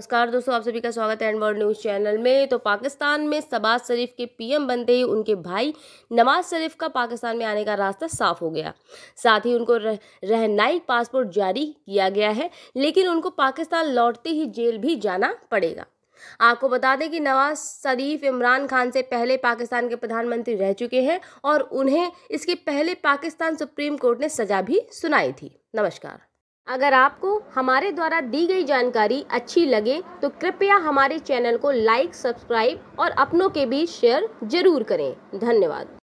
नमस्कार दोस्तों आप सभी का स्वागत है एंड वर्ल्ड न्यूज़ चैनल में तो पाकिस्तान में शबाज शरीफ के पीएम बनते ही उनके भाई नवाज शरीफ का पाकिस्तान में आने का रास्ता साफ हो गया साथ ही उनको रह, रहनाई पासपोर्ट जारी किया गया है लेकिन उनको पाकिस्तान लौटते ही जेल भी जाना पड़ेगा आपको बता दें कि नवाज शरीफ इमरान खान से पहले पाकिस्तान के प्रधानमंत्री रह चुके हैं और उन्हें इसके पहले पाकिस्तान सुप्रीम कोर्ट ने सजा भी सुनाई थी नमस्कार अगर आपको हमारे द्वारा दी गई जानकारी अच्छी लगे तो कृपया हमारे चैनल को लाइक सब्सक्राइब और अपनों के बीच शेयर ज़रूर करें धन्यवाद